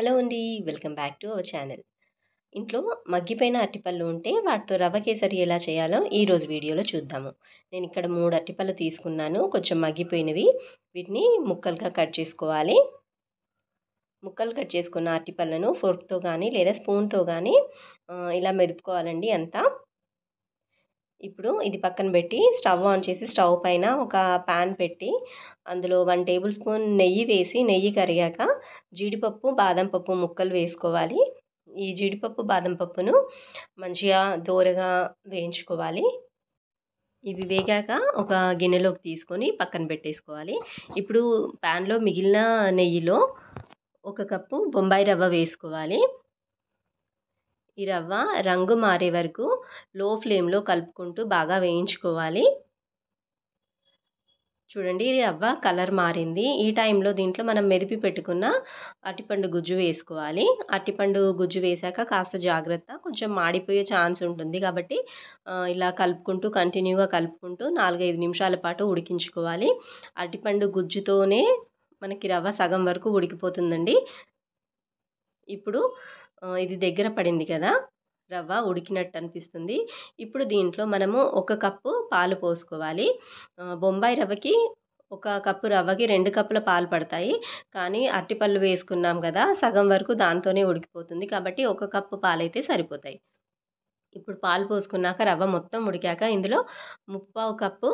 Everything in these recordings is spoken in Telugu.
హలో అండి welcome back to our channel ఇంట్లో మగ్గిపోయిన అట్టిపళ్ళు ఉంటే వాటితో రవ్వ కేసరి ఎలా చేయాలో ఈరోజు వీడియోలో చూద్దాము నేను ఇక్కడ మూడు అట్టిపళ్ళు తీసుకున్నాను కొంచెం మగ్గిపోయినవి వీటిని ముక్కలుగా కట్ చేసుకోవాలి ముక్కలు కట్ చేసుకున్న అట్టిపళ్ళను ఫోర్క్తో కానీ లేదా స్పూన్తో కానీ ఇలా మెదుపుకోవాలండి అంతా ఇప్పుడు ఇది పక్కన పెట్టి స్టవ్ ఆన్ చేసి స్టవ్ పైన ఒక ప్యాన్ పెట్టి అందులో వన్ టేబుల్ స్పూన్ నెయ్యి వేసి నెయ్యి కరిగాక జీడిపప్పు బాదం పప్పు ముక్కలు వేసుకోవాలి ఈ జీడిపప్పు బాదం పప్పును మంచిగా దోరగా వేయించుకోవాలి ఇవి వేగాక ఒక గిన్నెలోకి తీసుకొని పక్కన పెట్టేసుకోవాలి ఇప్పుడు ప్యాన్లో మిగిలిన నెయ్యిలో ఒక కప్పు బొంబాయి రవ్వ వేసుకోవాలి ఈ రవ్వ రంగు మారే వరకు లో ఫ్లేమ్లో కలుపుకుంటూ బాగా వేయించుకోవాలి చూడండి ఈ రవ్వ కలర్ మారింది ఈ టైంలో దీంట్లో మనం మెరిపి పెట్టుకున్న అట్టిపండు గుజ్జు వేసుకోవాలి అట్టిపండు గుజ్జు వేసాక కాస్త జాగ్రత్త కొంచెం మాడిపోయే ఛాన్స్ ఉంటుంది కాబట్టి ఇలా కలుపుకుంటూ కంటిన్యూగా కలుపుకుంటూ నాలుగైదు నిమిషాల పాటు ఉడికించుకోవాలి అట్టిపండు గుజ్జుతోనే మనకి రవ్వ సగం వరకు ఉడికిపోతుందండి ఇప్పుడు ఇది దగ్గర పడింది కదా రవ్వ ఉడికినట్టు అనిపిస్తుంది ఇప్పుడు దీంట్లో మనము ఒక కప్పు పాలు పోసుకోవాలి బొంబాయి రవ్వకి ఒక కప్పు రవ్వకి రెండు కప్పుల పాలు పడతాయి కానీ అరటిపళ్ళు వేసుకున్నాం కదా సగం వరకు దాంతోనే ఉడికిపోతుంది కాబట్టి ఒక కప్పు పాలైతే సరిపోతాయి ఇప్పుడు పాలు పోసుకున్నాక రవ్వ మొత్తం ఉడికాక ఇందులో ముప్పావు కప్పు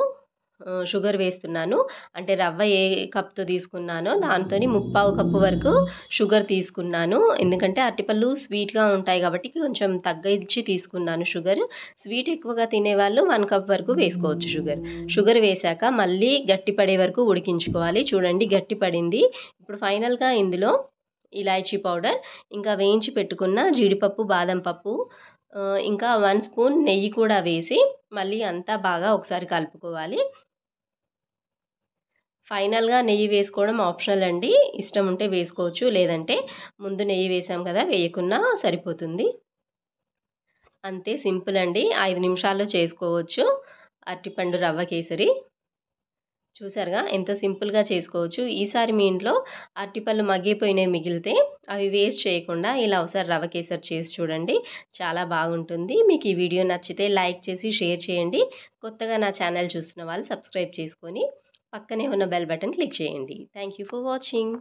షుగర్ వేస్తున్నాను అంటే రవ్వ ఏ కప్తో తీసుకున్నానో దాంతో ముప్పావు కప్పు వరకు షుగర్ తీసుకున్నాను ఎందుకంటే అరటిపళ్ళు స్వీట్గా ఉంటాయి కాబట్టి కొంచెం తగ్గించి తీసుకున్నాను షుగర్ స్వీట్ ఎక్కువగా తినేవాళ్ళు వన్ కప్ వరకు వేసుకోవచ్చు షుగర్ షుగర్ వేశాక మళ్ళీ గట్టి పడే వరకు ఉడికించుకోవాలి చూడండి గట్టి పడింది ఇప్పుడు ఫైనల్గా ఇందులో ఇలాచీ పౌడర్ ఇంకా వేయించి పెట్టుకున్న జీడిపప్పు బాదం పప్పు ఇంకా వన్ స్పూన్ నెయ్యి కూడా వేసి మళ్ళీ అంతా బాగా ఒకసారి కలుపుకోవాలి ఫైనల్గా నెయ్యి వేసుకోవడం ఆప్షనల్ అండి ఇష్టం ఉంటే వేసుకోవచ్చు లేదంటే ముందు నెయ్యి వేసాం కదా వేయకున్నా సరిపోతుంది అంతే సింపుల్ అండి ఐదు నిమిషాల్లో చేసుకోవచ్చు అరటిపండు రవ్వ కేసరి చూసారుగా ఎంత సింపుల్గా చేసుకోవచ్చు ఈసారి మీ ఇంట్లో అరటిపళ్ళు మగ్గిపోయినవి మిగిలితే అవి వేస్ట్ చేయకుండా ఇలా ఒకసారి రవ కేసరి చేసి చూడండి చాలా బాగుంటుంది మీకు ఈ వీడియో నచ్చితే లైక్ చేసి షేర్ చేయండి కొత్తగా నా ఛానల్ చూస్తున్న వాళ్ళు సబ్స్క్రైబ్ చేసుకొని పక్కనే ఉన్న బెల్ బటన్ క్లిక్ చేయండి థ్యాంక్ ఫర్ వాచింగ్